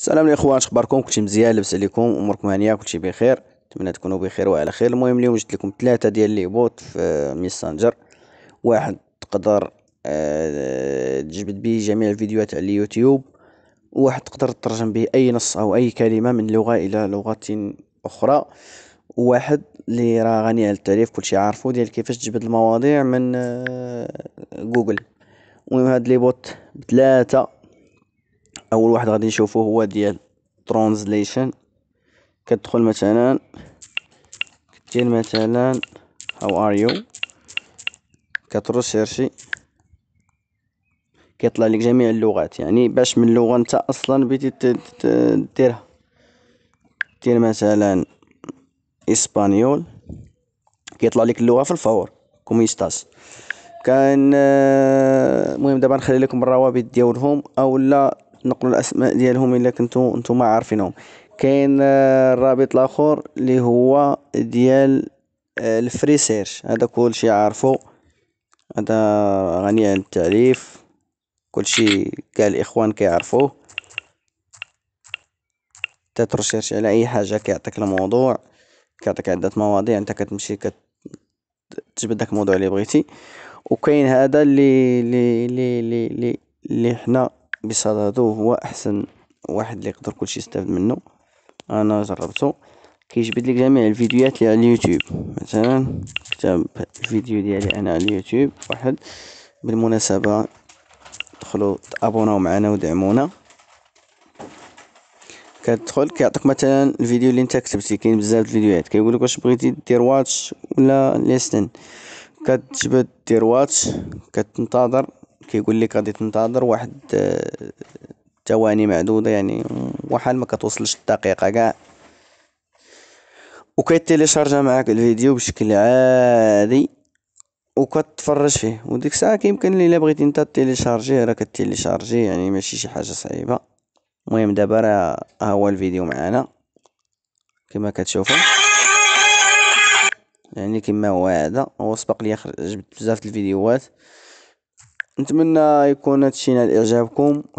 السلام الاخوان اخباركم كلشي مزيان لاباس عليكم اموركم هانيه كلشي بخير نتمنى تكونوا بخير وعلى خير المهم اليوم جبت لكم ثلاثه ديال لي بوت في ميسنجر واحد تقدر آه، تجبد به جميع الفيديوهات على اليوتيوب واحد تقدر تترجم به اي نص او اي كلمه من لغه الى لغه اخرى واحد اللي راه غني على التعريف كلشي عارفو ديال كيفاش تجبد المواضيع من آه، جوجل المهم هاد لي بوت بثلاثه اول واحد غادي نشوفو هو ديال ترانزليشن كتدخل مثلا كدير مثلا هاو ار يو سيرشي كيطلع لك جميع اللغات يعني باش من لغه انت اصلا بيتي ديرها دير مثلا اسبانيول كيطلع لك اللغه في الفور كوميستاس كان آه، المهم دابا نخلي لكم الروابط ديالهم اولا نقولوا الاسماء ديالهم الا كنتو نتوما عارفينهم كاين الرابط آه، الاخر اللي هو ديال آه، الفري سيرش هذا كلشي عارفو هذا غني عن التعريف كلشي كاع الاخوان كيعرفوه تترشيرش على اي حاجه كيعطيك الموضوع كيعطيك عده مواضيع انت كتمشي كتجبد داك الموضوع اللي بغيتي وكاين هذا اللي اللي اللي اللي, اللي حنا بصدادو هادو هو أحسن واحد اللي يقدر كلشي يستافد منه، أنا جربتو كيجبد لك جميع الفيديوهات اللي على اليوتيوب، مثلا كتاب الفيديو ديالي أنا على اليوتيوب واحد، بالمناسبة دخلوا تابوناو معنا ودعمونا، كتدخل كيعطيك مثلا الفيديو اللي نتا كتبتي كاين بزاف د الفيديوهات كيقول لك واش بغيتي دير واتش ولا ليستن كتجبد دير واتش كتنتظر. كيقول لك غادي تنتظر واحد ثواني آه، معدودة يعني وحال ما كتوصلش الدقيقة كاع وكيتيليشارجا معاك الفيديو بشكل عادي وكتفرج فيه وديك الساعه كيمكن لي الا بغيتي انت تيليشارجيه راه كتيليشارجيه يعني ماشي شي حاجه صعيبه المهم دابا راه ها هو الفيديو معانا كما كتشوفوا يعني كما هو هذا هو سبق لي جبت بزاف الفيديوهات نتمنى يكون هاد الشي نال إعجابكم